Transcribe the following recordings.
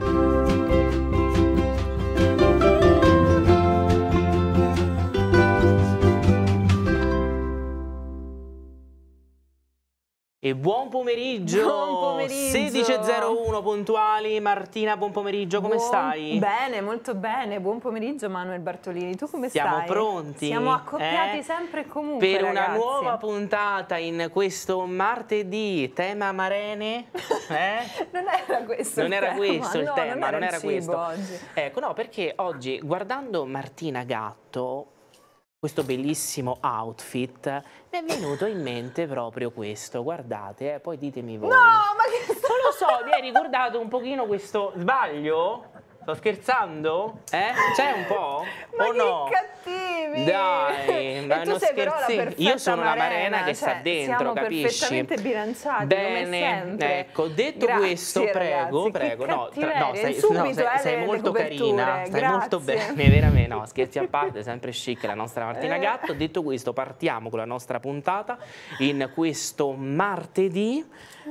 Thank you. E buon pomeriggio! pomeriggio! 16.01 puntuali, Martina buon pomeriggio, come buon... stai? Bene, molto bene, buon pomeriggio Manuel Bartolini, tu come Siamo stai? Siamo pronti! Siamo eh? accoppiati eh? sempre e comunque Per ragazzi. una nuova puntata in questo martedì, tema Marene? Eh? non era questo Non era tema. questo il no, tema, non era, non era questo. Oggi. Ecco, no, perché oggi guardando Martina Gatto questo bellissimo outfit, mi è venuto in mente proprio questo. Guardate, eh, poi ditemi voi. No, ma che Non lo so, vi hai ricordato un pochino questo sbaglio? Sto scherzando? Eh? C'è un po'? Ma o no? cattivi! Dai! sembra, e non scherzi. Io sono la marena che cioè, sta dentro, siamo capisci? perfettamente bilanciati, Bene, ecco, detto Grazie, questo, prego, ragazzi, prego. No, tra, no, sei, no, sei, eh, sei molto carina, stai molto bene, veramente. No, scherzi a parte, sempre chic la nostra Martina eh. Gatto. Detto questo, partiamo con la nostra puntata in questo martedì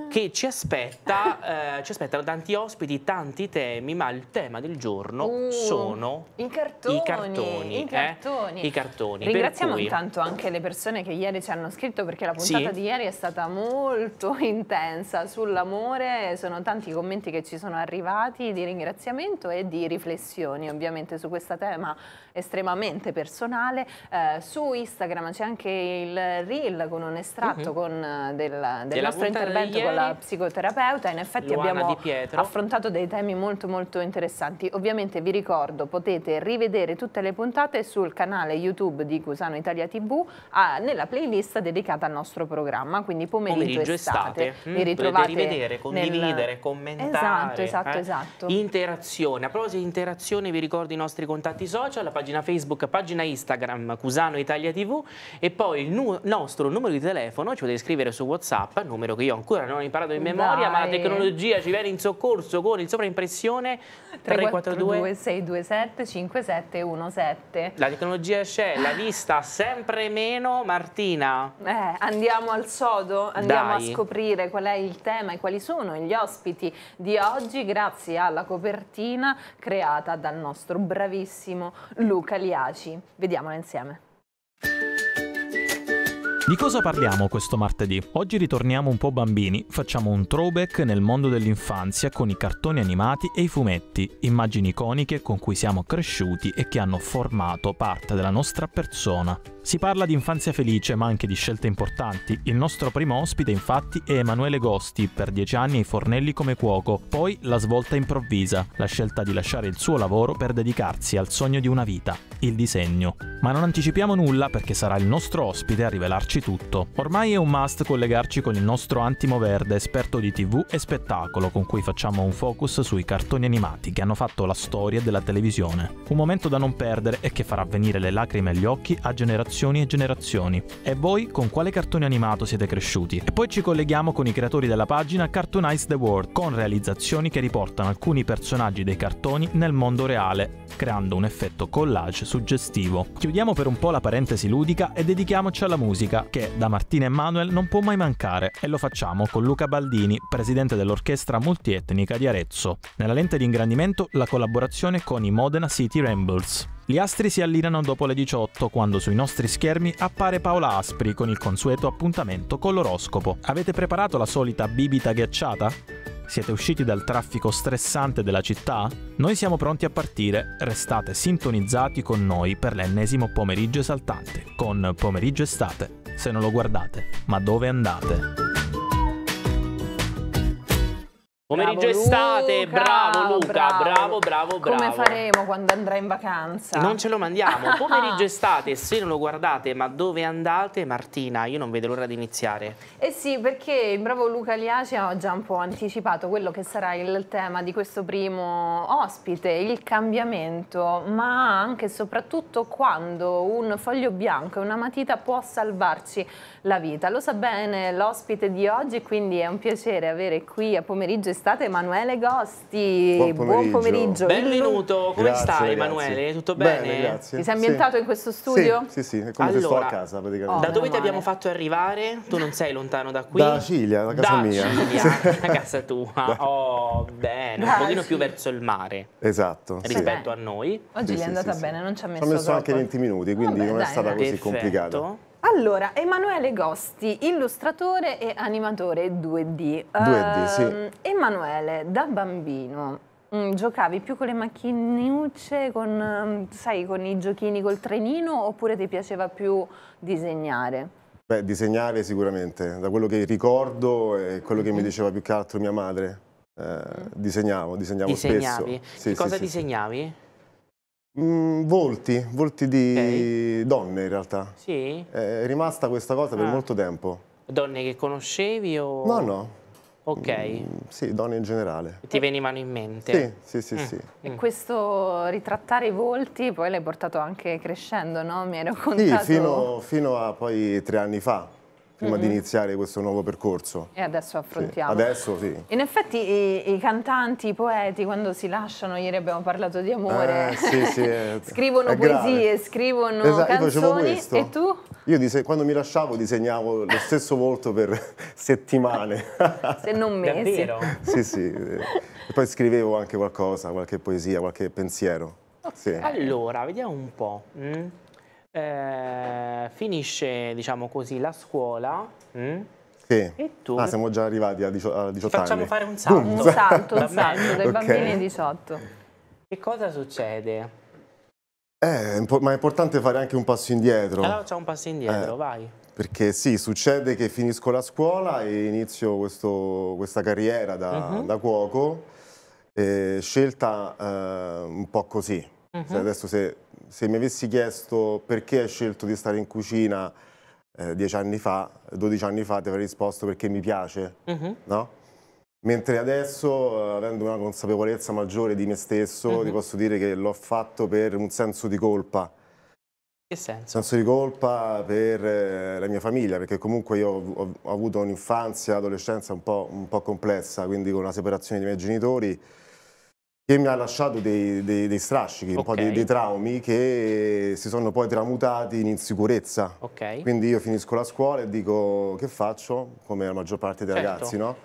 che ci aspetta, eh, ci aspettano tanti ospiti, tanti temi, ma il tema del giorno uh, sono i cartoni. I cartoni, i eh? cartoni. Eh? I cartoni. Ringraziamo intanto anche le persone che ieri ci hanno scritto perché la puntata sì. di ieri è stata molto intensa sull'amore, sono tanti i commenti che ci sono arrivati di ringraziamento e di riflessioni ovviamente su questo tema estremamente personale. Eh, su Instagram c'è anche il reel con un estratto uh-huh. con, eh, del, del nostro intervento con la psicoterapeuta. In effetti Luana abbiamo affrontato dei temi molto molto interessanti. Ovviamente vi ricordo, potete rivedere tutte le puntate sul canale YouTube di Cusano Italia TV a, nella playlist dedicata al nostro programma, quindi pomeriggio, pomeriggio estate. Mm, vi ritrovate rivedere, condividere, nel... commentare. Esatto, esatto, eh? esatto. Interazione. A proposito di interazione vi ricordo i nostri contatti social, la pagina pagina Facebook, pagina Instagram Cusano Italia TV e poi il nu nostro numero di telefono, ci potete scrivere su Whatsapp, numero che io ancora non ho imparato in memoria, Dai. ma la tecnologia ci viene in soccorso con il sovraimpressione 342 627 5717. La tecnologia c'è, la vista sempre meno, Martina. Eh, andiamo al sodo, andiamo Dai. a scoprire qual è il tema e quali sono gli ospiti di oggi grazie alla copertina creata dal nostro bravissimo Luca. Luca Liaci. Vediamola insieme. Di cosa parliamo questo martedì? Oggi ritorniamo un po' bambini, facciamo un throwback nel mondo dell'infanzia con i cartoni animati e i fumetti, immagini iconiche con cui siamo cresciuti e che hanno formato parte della nostra persona. Si parla di infanzia felice, ma anche di scelte importanti. Il nostro primo ospite, infatti, è Emanuele Gosti, per dieci anni ai fornelli come cuoco, poi la svolta improvvisa, la scelta di lasciare il suo lavoro per dedicarsi al sogno di una vita, il disegno. Ma non anticipiamo nulla perché sarà il nostro ospite a rivelarci tutto. Ormai è un must collegarci con il nostro Antimo Verde, esperto di tv e spettacolo, con cui facciamo un focus sui cartoni animati che hanno fatto la storia della televisione. Un momento da non perdere e che farà venire le lacrime agli occhi a generazioni generazioni e generazioni. E voi con quale cartone animato siete cresciuti? E poi ci colleghiamo con i creatori della pagina Cartoonize the World, con realizzazioni che riportano alcuni personaggi dei cartoni nel mondo reale, creando un effetto collage suggestivo. Chiudiamo per un po' la parentesi ludica e dedichiamoci alla musica, che da Martina Emanuel non può mai mancare, e lo facciamo con Luca Baldini, presidente dell'orchestra multietnica di Arezzo. Nella lente di ingrandimento la collaborazione con i Modena City Rambles. Gli astri si allineano dopo le 18 quando sui nostri schermi appare Paola Aspri con il consueto appuntamento con l'oroscopo. Avete preparato la solita bibita ghiacciata? Siete usciti dal traffico stressante della città? Noi siamo pronti a partire, restate sintonizzati con noi per l'ennesimo pomeriggio esaltante, con Pomeriggio Estate. Se non lo guardate, ma dove andate? Pomeriggio bravo estate, Luca, bravo Luca, bravo, bravo, bravo. Come faremo quando andrà in vacanza? Non ce lo mandiamo. Pomeriggio estate, se non lo guardate, ma dove andate? Martina, io non vedo l'ora di iniziare. Eh sì, perché il bravo Luca Liaci ha già un po' anticipato quello che sarà il tema di questo primo ospite, il cambiamento, ma anche e soprattutto quando un foglio bianco e una matita può salvarci la vita. Lo sa bene l'ospite di oggi, quindi è un piacere avere qui a pomeriggio estate stata Emanuele Gosti. Buon pomeriggio. Buon pomeriggio. Benvenuto, come grazie, stai ragazzi. Emanuele? Tutto bene? bene grazie. Ti sei ambientato sì. in questo studio? Sì, sì, sì. è come allora, se sto a casa praticamente. Oh, da dove ti abbiamo fatto arrivare? Tu non sei lontano da qui? Da Ciglia, la casa da mia. Ciglia, la casa tua. Oh, bene, un pochino più verso il mare. Esatto. Rispetto a noi. Oggi gli è andata bene, non ci ha messo Ci ha messo troppo. anche 20 minuti, quindi Vabbè, non è stata così complicata. Allora, Emanuele Gosti, illustratore e animatore 2D. 2D, uh, sì. Ehm, Emanuele, da bambino mm, giocavi più con le macchinucce, con, mm, sai, con i giochini col trenino oppure ti piaceva più disegnare? Beh, disegnare sicuramente, da quello che ricordo e quello che mi mhm. diceva più che altro mia madre. Eh, disegnavo, disegnavo Disegnavi. spesso. Sì, cosa sì, disegnavi? Mm, volti, volti di okay. donne in realtà. Sì? Eh, è rimasta questa cosa ah. per molto tempo. Donne che conoscevi o... No, no. Ok. Mm, sì, donne in generale. Ti venivano in mente? Sì, sì, sì. Mm. sì. E questo ritrattare i volti poi l'hai portato anche crescendo, no? Mi ero contato... Sì, fino, fino a poi tre anni fa prima mm -hmm. di mhm. iniziare questo nuovo percorso. E adesso affrontiamo. Sì. Adesso sì. In effetti i, i, cantanti, i poeti, quando si lasciano, ieri abbiamo parlato di amore, eh, sì, sì, scrivono è poesie, grave. scrivono esatto, canzoni e tu? Io quando mi lasciavo disegnavo lo stesso volto per settimane. Se non mesi. sì, sì. E poi scrivevo anche qualcosa, qualche poesia, qualche pensiero. Okay. Sì. Allora, vediamo un po'. Mm eh, finisce, diciamo così, la scuola. Mh? Mm? Sì. E tu? Ah, siamo già arrivati a 18, a facciamo anni. Facciamo fare un salto. Un salto, un salto, dai okay. bambini ai 18. Che cosa succede? Eh, ma è importante fare anche un passo indietro. Allora facciamo un passo indietro, eh, vai. Perché sì, succede che finisco la scuola e inizio questo, questa carriera da, uh mhm. -huh. da cuoco, eh, scelta un po' così. Uh -huh. se mhm. adesso se se mi avessi chiesto perché hai scelto di stare in cucina eh, dieci anni fa, dodici anni fa, ti avrei risposto perché mi piace, uh mhm. -huh. no? Mentre adesso, eh, avendo una consapevolezza maggiore di me stesso, uh -huh. ti mhm. posso dire che l'ho fatto per un senso di colpa. Che senso? Senso di colpa per eh, la mia famiglia, perché comunque io ho, ho avuto un'infanzia, un'adolescenza un, un po' complessa, quindi con la separazione dei miei genitori, che mi ha lasciato dei, dei, dei strascichi, okay. dei, dei, traumi che si sono poi tramutati in insicurezza. Okay. Quindi io finisco la scuola e dico che faccio, come la maggior parte dei certo. ragazzi, no?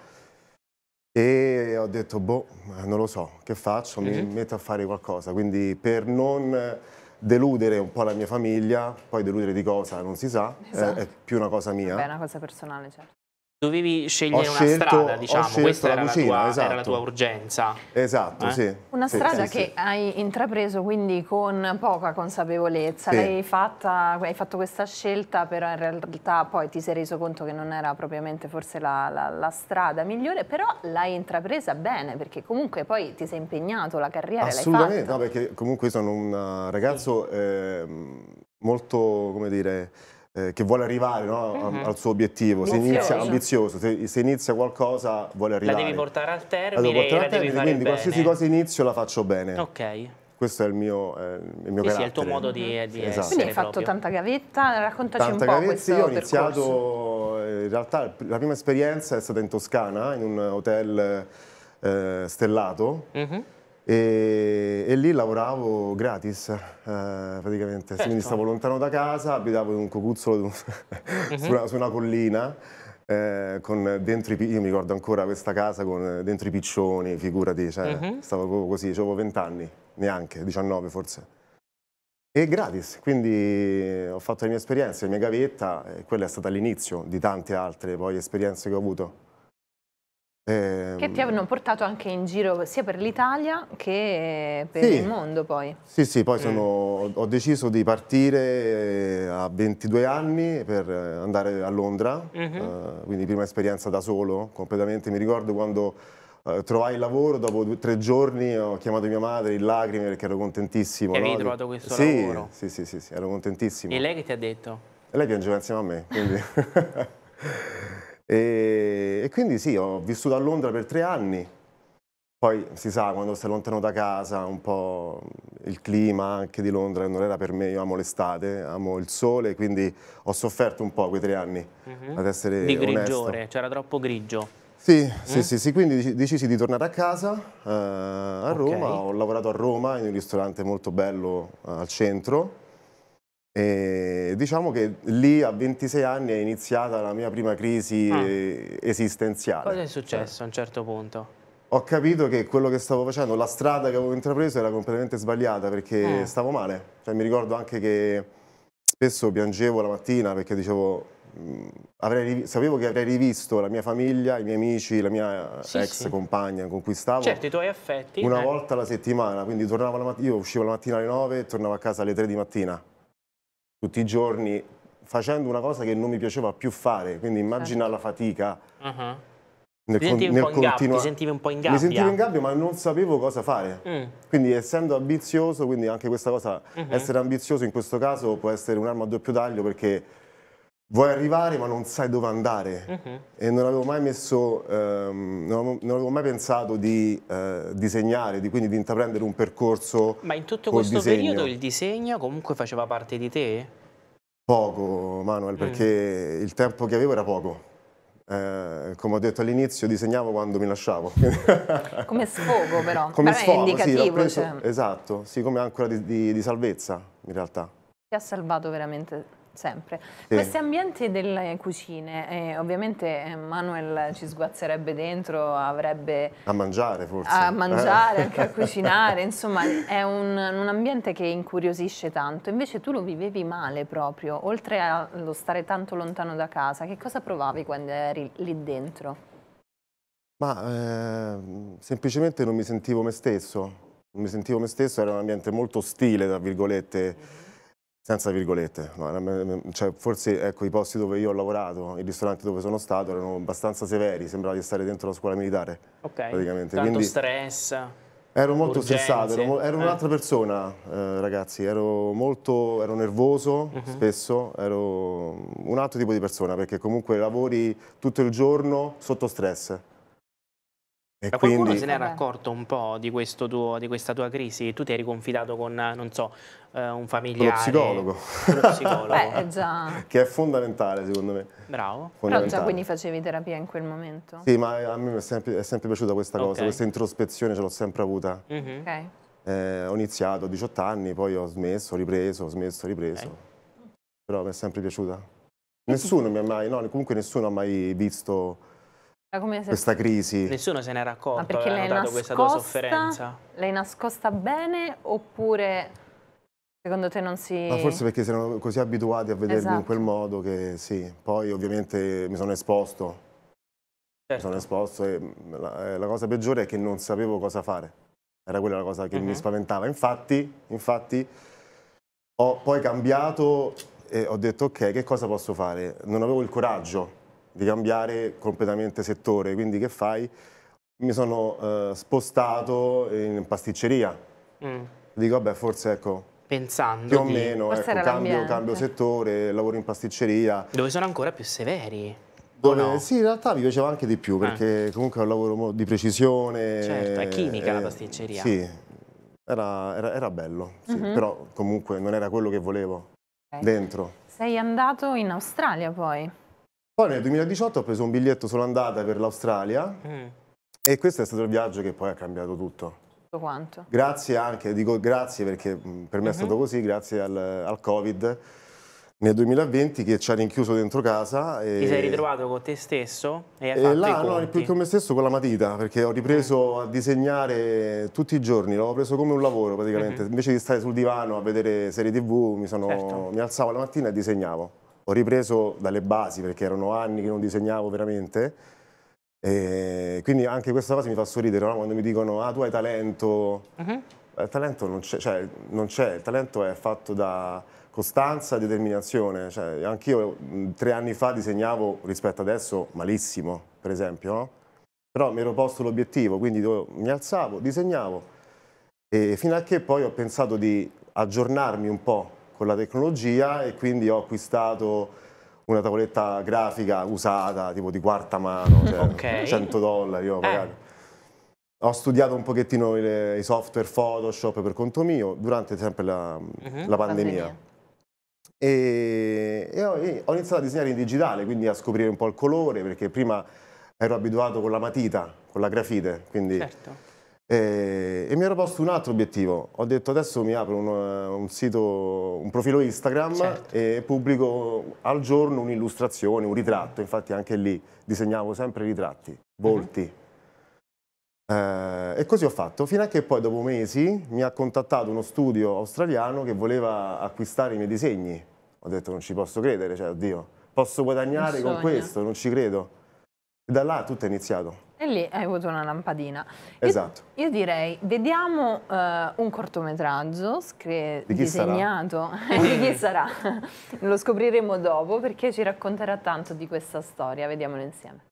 E ho detto, boh, non lo so, che faccio? Mi mm -hmm. metto a fare qualcosa. Quindi per non deludere un po' la mia famiglia, poi deludere di cosa non si sa, eh, esatto. è, è più una cosa mia. Beh, È una cosa personale, certo dovevi scegliere ho una scelto, strada, diciamo, questa la era, cucina, la tua, esatto. era, la esatto. tua, urgenza. Esatto, eh? sì. Una sì, strada sì, che sì. hai intrapreso quindi con poca consapevolezza, l'hai fatta, hai fatto questa scelta, però in realtà poi ti sei reso conto che non era propriamente forse la, la, la strada migliore, però l'hai intrapresa bene, perché comunque poi ti sei impegnato, la carriera l'hai fatta. Assolutamente, no, perché comunque sono un ragazzo eh, molto, come dire eh, che vuole arrivare no, mm -hmm. al suo obiettivo, ambizioso. se inizia, ambizioso, se, se, inizia qualcosa vuole arrivare. La devi portare al termine, la devi portare al termine quindi qualsiasi cosa inizio la faccio bene. Ok questo è il mio, eh, il mio sì, sì, è il tuo modo di, di esatto. Quindi hai fatto proprio. tanta gavetta, raccontaci tanta un po' gavetta, io ho iniziato, percorso. Eh, in realtà la prima esperienza è stata in Toscana, in un hotel eh, stellato, mm -hmm. E, e, lì lavoravo gratis eh, praticamente, certo. quindi stavo lontano da casa, abitavo in un cocuzzolo su, una, mhm. su, una, collina eh, con dentro i, io mi ricordo ancora questa casa con eh, dentro i piccioni, figurati, cioè, uh mhm. -huh. stavo così, cioè, avevo 20 anni, neanche, 19 forse. E gratis, quindi eh, ho fatto le mie esperienze, la mia gavetta, e quella è stata l'inizio di tante altre poi esperienze che ho avuto che ti ehm, hanno portato anche in giro sia per l'Italia che eh, per sì, il mondo poi. Sì, sì, poi mm. sono, ho deciso di partire eh, a 22 anni per eh, andare a Londra, uh -huh. uh, quindi prima esperienza da solo, completamente. Mi ricordo quando uh, trovai il lavoro, dopo due, tre giorni ho chiamato mia madre in lacrime perché ero contentissimo. Che avevi no? trovato questo sì, lavoro? Sì, sì, sì, sì, ero contentissimo. E lei che ti ha detto? E lei piangeva insieme a me, quindi... E, e quindi sì, ho vissuto a Londra per tre anni, poi si sa, quando sei lontano da casa, un po' il clima anche di Londra non era per me, io amo l'estate, amo il sole, quindi ho sofferto un po' quei tre anni, uh mhm. -huh. ad essere Di grigiore, c'era troppo grigio. Sì, mm? sì, sì, sì, quindi decisi di tornare a casa, eh, a okay. Roma, ho lavorato a Roma in un ristorante molto bello eh, al centro, e diciamo che lì a 26 anni è iniziata la mia prima crisi ah. esistenziale. Cosa è successo cioè, a un certo punto? Ho capito che quello che stavo facendo, la strada che avevo intrapreso era completamente sbagliata perché eh. stavo male. Cioè, mi ricordo anche che spesso piangevo la mattina perché dicevo, mm, avrei, sapevo che avrei rivisto la mia famiglia, i miei amici, la mia sì, ex sì. compagna con cui stavo. Certo, i tuoi affetti. Una eh. volta alla settimana, quindi io uscivo la mattina alle 9 e tornavo a casa alle 3 di mattina tutti i giorni facendo una cosa che non mi piaceva più fare, quindi certo. immagina certo. la fatica. Uh-huh. Nel, ti, sentivi nel gabbia, ti sentivi un po' in gabbia. Mi sentivo in gabbia, ma non sapevo cosa fare. Mm. Quindi, essendo ambizioso, quindi anche questa cosa, mm -hmm. essere ambizioso in questo caso può essere un'arma a doppio taglio perché vuoi arrivare ma non sai dove andare uh-huh. e non avevo mai messo, ehm, non, avevo, non avevo mai pensato di eh, disegnare, di, quindi di intraprendere un percorso. Ma in tutto questo disegno. periodo il disegno comunque faceva parte di te? Poco, Manuel, mm. perché il tempo che avevo era poco. Eh, come ho detto all'inizio, disegnavo quando mi lasciavo. come sfogo però, come però sfogo, è indicativo. Sì, preso, cioè. Esatto, sì, come ancora di, di, di salvezza in realtà. Ti ha salvato veramente Sempre. Sì. Questi ambienti delle cucine, eh, ovviamente eh, Manuel ci sguazzerebbe dentro, avrebbe... A mangiare forse. A mangiare, anche a eh. cucinare, insomma è un, un, ambiente che incuriosisce tanto. Invece tu lo vivevi male proprio, oltre allo stare tanto lontano da casa, che cosa provavi quando eri lì dentro? Ma eh, semplicemente non mi sentivo me stesso, non mi sentivo me stesso, era un ambiente molto ostile, tra virgolette mm-hmm senza virgolette, cioè, forse ecco, i posti dove io ho lavorato, i ristoranti dove sono stato erano abbastanza severi, sembrava di stare dentro la scuola militare. Ok, praticamente. tanto Quindi, stress. Ero molto urgenze, stressato, ero, ero eh. un'altra persona eh, ragazzi, ero molto ero nervoso uh mhm. -huh. spesso, ero un altro tipo di persona perché comunque lavori tutto il giorno sotto stress. E Ma quindi... qualcuno se n'era accorto un po' di, tuo, di, questa tua crisi? Tu ti eri confidato con, non so, eh, un familiare? Lo psicologo. Lo psicologo. Beh, già. Che è fondamentale, secondo me. Bravo. Però già quindi facevi terapia in quel momento? Sì, ma a me è sempre, è sempre piaciuta questa okay. cosa, questa introspezione ce l'ho sempre avuta. Mm -hmm. okay. eh, ho iniziato a 18 anni, poi ho smesso, ripreso, ho smesso, ripreso. Okay. Però mi è sempre piaciuta. Nessuno mi ha mai, no, comunque nessuno ha mai visto se... Questa crisi. Nessuno se n'era accorto, Ma perché lei notato nascosta, questa sofferenza. L'hai nascosta bene oppure secondo te non si... Ma forse perché si erano così abituati a vedermi esatto. in quel modo che sì, poi ovviamente mi sono esposto. Certo. Mi sono esposto e la, eh, la, cosa peggiore è che non sapevo cosa fare. Era quella la cosa che uh -huh. mi mhm. spaventava. Infatti, infatti ho poi cambiato e ho detto ok, che cosa posso fare? Non avevo il coraggio di cambiare completamente settore, quindi che fai? Mi sono eh, spostato in pasticceria. Mm. Dico, vabbè, forse ecco, pensando più o meno, ecco, cambio, cambio, settore, lavoro in pasticceria. Dove sono ancora più severi. Dove, no? Sì, in realtà mi piaceva anche di più ah. perché comunque è un lavoro di precisione. Certo, è eh, chimica e, la eh, pasticceria. Sì, era, era, era bello, sì, uh mhm. -huh. però comunque non era quello che volevo okay. dentro. Sei andato in Australia poi. Poi nel 2018 ho preso un biglietto solo andata per l'Australia mm. e questo è stato il viaggio che poi ha cambiato tutto. Tutto quanto. Grazie anche, dico grazie perché mm, per me mm -hmm. è stato mm-hmm. così, grazie al, al Covid nel 2020 che ci ha rinchiuso dentro casa. E... Ti sei ritrovato con te stesso e hai e fatto là, no, più che con me stesso con la matita, perché ho ripreso mm. a disegnare tutti i giorni, l'ho preso come un lavoro praticamente. Mm -hmm. Invece di stare sul divano a vedere serie tv, mi, sono... certo. mi alzavo la mattina e disegnavo. Ho ripreso dalle basi perché erano anni che non disegnavo veramente. E quindi anche questa cosa mi fa sorridere no? quando mi dicono ah tu hai talento. Uh-huh. Mhm. Eh, il talento non c'è, cioè, non c'è, il talento è fatto da costanza e determinazione. Cioè, anch'io tre anni fa disegnavo rispetto adesso malissimo, per esempio, no? però mi ero posto l'obiettivo, quindi mi alzavo, disegnavo e fino a che poi ho pensato di aggiornarmi un po' con la tecnologia e quindi ho acquistato una tavoletta grafica usata, tipo di quarta mano, cioè okay. 100 dollari ho pagato. Eh. Ho studiato un pochettino i software Photoshop per conto mio durante sempre la, uh mhm. -huh. la pandemia. pandemia. E, e ho, ho, iniziato a disegnare in digitale, quindi a scoprire un po' il colore, perché prima ero abituato con la matita, con la grafite, quindi certo. E, eh, e, mi ero posto un altro obiettivo. Ho detto adesso mi apro un, un sito, un profilo Instagram certo. e pubblico al giorno un'illustrazione, un ritratto. Infatti anche lì disegnavo sempre ritratti, mhm. volti. Uh -huh. eh, e così ho fatto, fino a che poi dopo mesi mi ha contattato uno studio australiano che voleva acquistare i miei disegni. Ho detto non ci posso credere, cioè oddio, posso guadagnare con questo, non ci credo. E da là tutto è iniziato. E lì hai avuto una lampadina. Esatto. Io, io direi, vediamo uh, un cortometraggio scri- di disegnato. di chi sarà? Lo scopriremo dopo perché ci racconterà tanto di questa storia. Vediamolo insieme.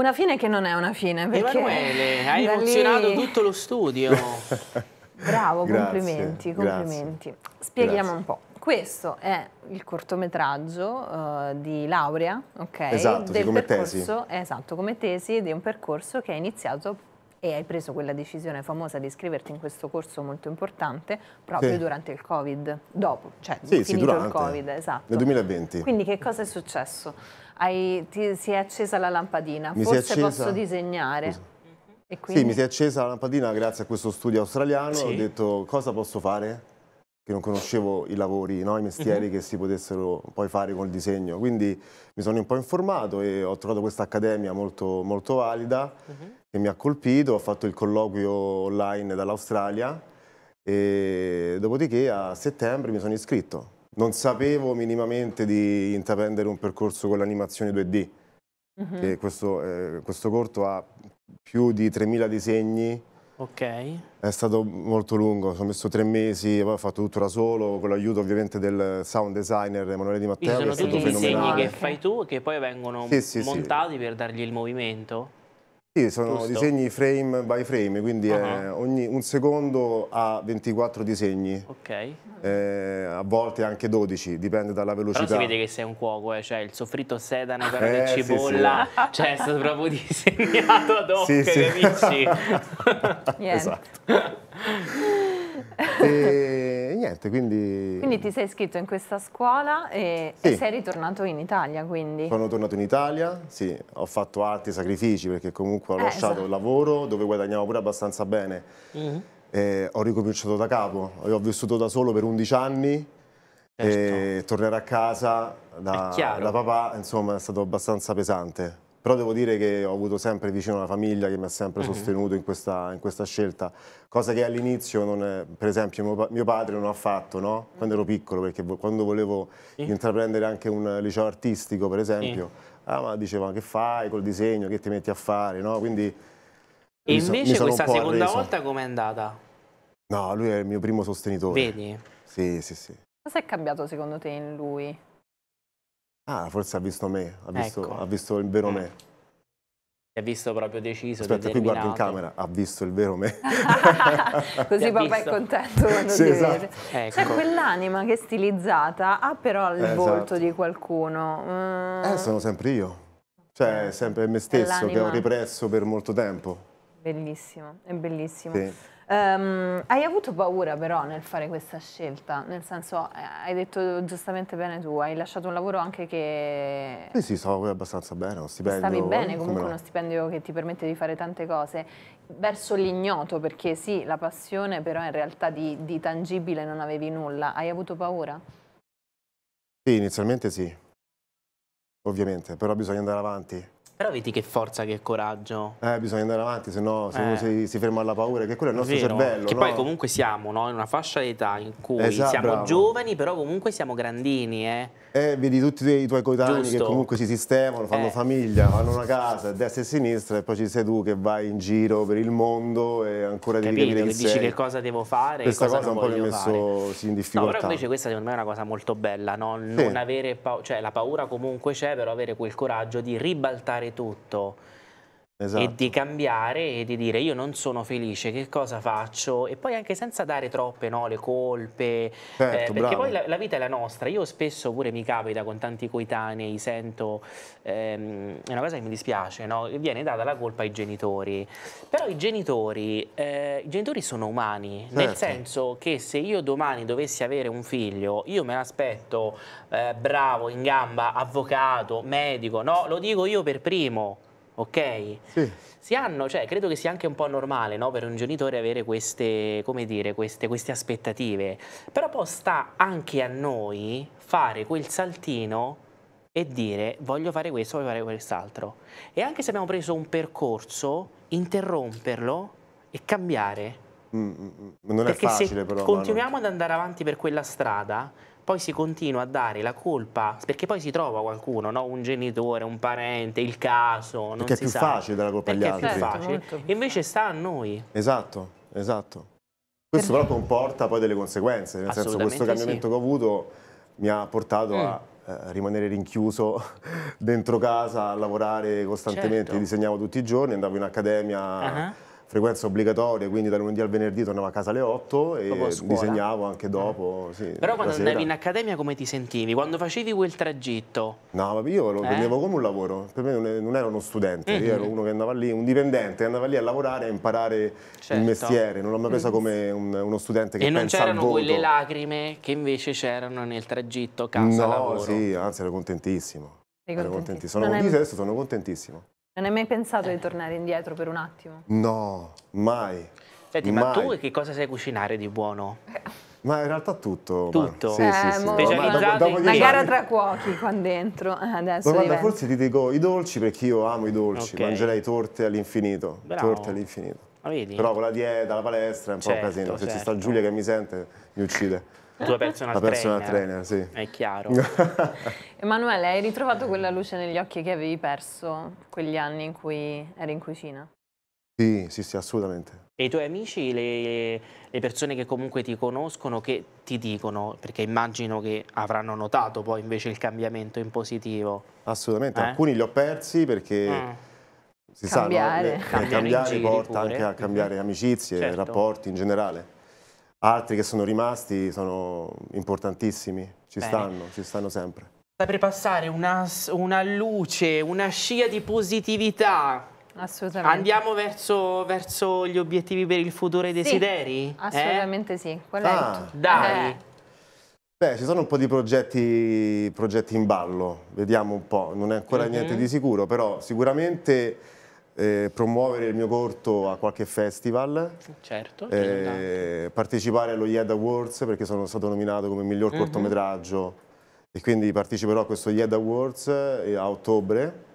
Una fine che non è una fine. Perché Emanuele, hai emozionato lì... tutto lo studio. Bravo, grazie, complimenti, complimenti. Grazie. Spieghiamo grazie. un po'. Questo è il cortometraggio uh, di laurea, ok? Esatto, del come percorso, tesi. Esatto, come tesi di un percorso che è iniziato e hai preso quella decisione famosa di iscriverti in questo corso molto importante proprio sì. durante il Covid, dopo, cioè sì, sì, durante, il Covid, esatto. Nel 2020. Quindi che cosa è successo? Hai, ti, si è accesa la lampadina, mi forse posso disegnare. Scusa. Sì, mi si è accesa la lampadina grazie a questo studio australiano, sì. ho detto cosa posso fare? Che non conoscevo i lavori, no? i mestieri uh mhm. -huh. che si potessero poi fare col disegno, quindi mi sono un po' informato e ho trovato questa accademia molto, molto valida. Uh mhm. -huh che mi ha colpito, ho fatto il colloquio online dall'Australia e dopodiché a settembre mi sono iscritto. Non sapevo minimamente di intraprendere un percorso con l'animazione 2D, uh -huh. questo, eh, questo, corto ha più di 3.000 disegni. Ok. È stato molto lungo, sono messo tre mesi, poi ho fatto tutto da solo, con l'aiuto ovviamente del sound designer Emanuele Di Matteo. Quindi sono tutti i disegni che fai tu che poi vengono sì, sì, montati sì. per dargli il movimento? Sì, sono Justo. disegni frame by frame, quindi uh ah. -huh. Eh, ogni, un secondo ha 24 disegni. Ok. Eh, a volte anche 12, dipende dalla velocità. Però si vede che sei un cuoco, eh? cioè il soffritto sedano, carne eh, e cipolla, sì, cioè è stato proprio disegnato ad hoc, sì, sì. capisci? esatto. e niente, quindi... Quindi ti sei iscritto in questa scuola e, sì. e sei ritornato in Italia, quindi? Sono tornato in Italia, sì, ho fatto altri sacrifici perché comunque ho eh, lasciato esatto. il lavoro dove guadagnavo pure abbastanza bene. Mm -hmm. eh, ho ricominciato da capo, ho vissuto da solo per 11 anni certo. e tornare a casa da, da papà, insomma, è stato abbastanza pesante però devo dire che ho avuto sempre vicino la famiglia che mi ha sempre uh mhm. -huh. sostenuto in questa, in questa, scelta, cosa che all'inizio, per esempio, mio, mio, padre non ha fatto, no? quando ero piccolo, perché quando volevo sì. intraprendere anche un liceo artistico, per esempio, sì. ah, ma diceva che fai col disegno, che ti metti a fare, no? Quindi, e invece so, questa seconda arreso. volta com'è andata? No, lui è il mio primo sostenitore. Vedi? Sì, sì, sì. Cosa è cambiato secondo te in lui? Ah, forse ha visto me, ha visto, ecco. ha visto il vero mm. me. Si è visto proprio deciso, Aspetta, qui guardi in camera, ha visto il vero me. Così papà è contento quando sì, ti esatto. vede. Ecco. Cioè, quell'anima che è stilizzata ha però il eh, volto di qualcuno. Mm. Eh, sono sempre io. Cioè, eh. sempre me stesso che ho ripresso per molto tempo. Bellissimo, è bellissimo. Sì. Um, hai avuto paura però nel fare questa scelta, nel senso eh, hai detto giustamente bene tu, hai lasciato un lavoro anche che... Sì, sì, stavo abbastanza bene, uno stipendio... Stavi bene, comunque uno stipendio che ti permette di fare tante cose, verso l'ignoto, perché sì, la passione però in realtà di, di tangibile non avevi nulla, hai avuto paura? Sì, inizialmente sì, ovviamente, però bisogna andare avanti però vedi che forza, che coraggio. Eh, bisogna andare avanti, sennò, se no eh. si, si, ferma alla paura, che quello è il nostro Vero. cervello. Che no? poi comunque siamo no? in una fascia d'età in cui esatto, siamo bravo. giovani, però comunque siamo grandini. Eh, eh vedi tutti i tuoi coetanei Giusto. che comunque si sistemano, fanno eh. famiglia, fanno una casa, destra e sinistra, e poi ci sei tu che vai in giro per il mondo e ancora Capito, devi capire che dici sei. che cosa devo fare. Questa cosa, cosa un po' mi ha messo sì, in difficoltà. No, però invece questa secondo me è una cosa molto bella, no? non sì. avere paura, cioè la paura comunque c'è, però avere quel coraggio di ribaltare tutto Esatto. e di cambiare e di dire io non sono felice, che cosa faccio? E poi anche senza dare troppe no, le colpe, eh, certo, eh, perché bravo. poi la, la, vita è la nostra. Io spesso pure mi capita con tanti coetanei, sento, ehm, è una cosa che mi dispiace, no? viene data la colpa ai genitori. Però i genitori, eh, i genitori sono umani, certo. nel senso che se io domani dovessi avere un figlio, io me l'aspetto eh, bravo, in gamba, avvocato, medico, no? Lo dico io per primo ok? Sì. Si hanno, cioè, credo che sia anche un po' normale no, per un genitore avere queste, dire, queste, queste aspettative, però poi sta anche a noi fare quel saltino e dire voglio fare questo, voglio fare quest'altro. E anche se abbiamo preso un percorso, interromperlo e cambiare. Mm, mm, mm. non Perché è facile però. Continuiamo non... ad andare avanti per quella strada poi si continua a dare la colpa, perché poi si trova qualcuno, no? un genitore, un parente, il caso, non perché si è più facile dare la colpa agli altri. È più facile. Invece sta a noi. Esatto, esatto. Questo però comporta poi delle conseguenze, nel senso questo cambiamento sì. che ho avuto mi ha portato mm. a eh, rimanere rinchiuso dentro casa, a lavorare costantemente, certo. disegnavo tutti i giorni, andavo in accademia... Uh ah. -huh frequenza obbligatoria, quindi da lunedì al venerdì tornavo a casa alle 8 e disegnavo anche dopo. Eh. Sì, Però quando andavi in accademia come ti sentivi? Quando facevi quel tragitto? No, io lo eh? prendevo come un lavoro, per me non ero uno studente, mm -hmm. io ero mhm. uno che andava lì, un dipendente andava lì a lavorare e imparare certo. il mestiere, non l'ho mai presa mm. come un, uno studente che e pensa al voto. E non c'erano quelle lacrime che invece c'erano nel tragitto casa-lavoro? No, sì, anzi ero contentissimo. Ero contentissimo. Sono contentissimo, adesso sono contentissimo. Non hai mai pensato di eh. tornare indietro per un attimo? No, mai. Senti, mai. ma tu che cosa sai cucinare di buono? Ma in realtà tutto. Tutto? Ma, sì, eh, sì, sì. Specializzato dopo, dopo Una gara tra cuochi qua dentro. Eh, adesso guarda, forse ti dico i dolci perché io amo i dolci, okay. mangerei torte all'infinito. Torte all'infinito. Ah, Però con la dieta, la palestra è un po' certo, un casino. Se certo. ci sta certo. Giulia che mi sente, mi uccide. La tua personal, la personal trainer. trainer sì. È chiaro. Emanuele, hai ritrovato quella luce negli occhi che avevi perso quegli anni in cui eri in cucina? Sì, sì, sì, assolutamente. E i tuoi amici, le, le persone che comunque ti conoscono, che ti dicono, perché immagino che avranno notato poi invece il cambiamento in positivo. Assolutamente, eh? alcuni li ho persi perché... Mm si cambiare. sa, no? Le, cambiare porta pure. anche a cambiare mm-hmm. amicizie, certo. rapporti in generale. Altri che sono rimasti sono importantissimi, ci Bene. stanno, ci stanno sempre. Sta per passare una, una luce, una scia di positività Assolutamente. Andiamo verso, verso, gli obiettivi per il futuro e i sì, desideri? Eh? Assolutamente eh? sì. Quello ah, Dai. Eh. Beh, ci sono un po' di progetti, progetti, in ballo, vediamo un po', non è ancora mm -hmm. niente di sicuro, però sicuramente eh, promuovere il mio corto a qualche festival, certo, eh, partecipare allo YED Awards perché sono stato nominato come miglior uh mhm. -huh. cortometraggio e quindi parteciperò a questo YED Awards eh, a ottobre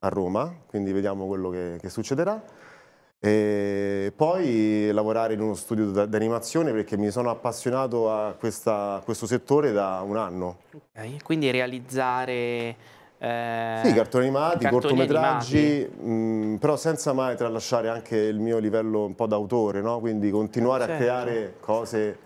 a Roma, quindi vediamo quello che, che succederà. E poi lavorare in uno studio d'animazione perché mi sono appassionato a, questa, a questo settore da un anno. Okay, quindi realizzare eh, sì, cartoni animati, cartoni cortometraggi, animati. Mh, mm, però senza mai tralasciare anche il mio livello un po' d'autore, no? quindi continuare certo. a creare cose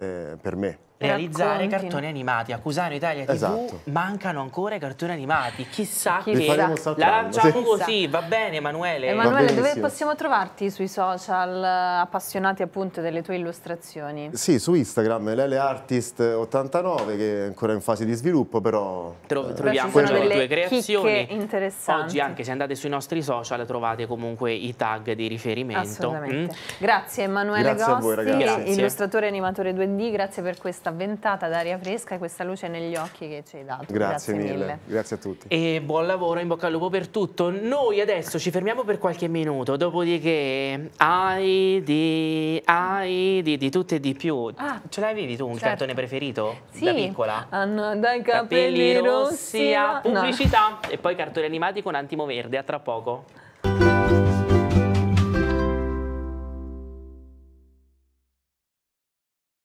eh, per me realizzare Racconti. cartoni animati. A Italia TV esatto. mancano ancora i cartoni animati. Chissà chi La lanciamo così, va bene Emanuele. Emanuele, dove possiamo trovarti sui social eh, appassionati appunto delle tue illustrazioni? Sì, su Instagram, leleartist89 che è ancora in fase di sviluppo, però Tro eh, troviamo però le tue creazioni. interessanti. Oggi anche se andate sui nostri social trovate comunque i tag di riferimento. Mm. Grazie Emanuele grazie Gosti, voi, illustratore e animatore 2D, grazie per questo questa ventata d'aria fresca e questa luce negli occhi che ci hai dato. Grazie, Grazie mille. mille. Grazie a tutti. E buon lavoro, in bocca al lupo per tutto. Noi adesso ci fermiamo per qualche minuto, dopodiché ai di, ai di, di tutto e di più. Ah, Ce l'avevi tu un certo. cantone preferito sì. da piccola? Hanno dai capelli, capelli rossi, rossi a pubblicità no. e poi cartoni animati con Antimo Verde, a tra poco.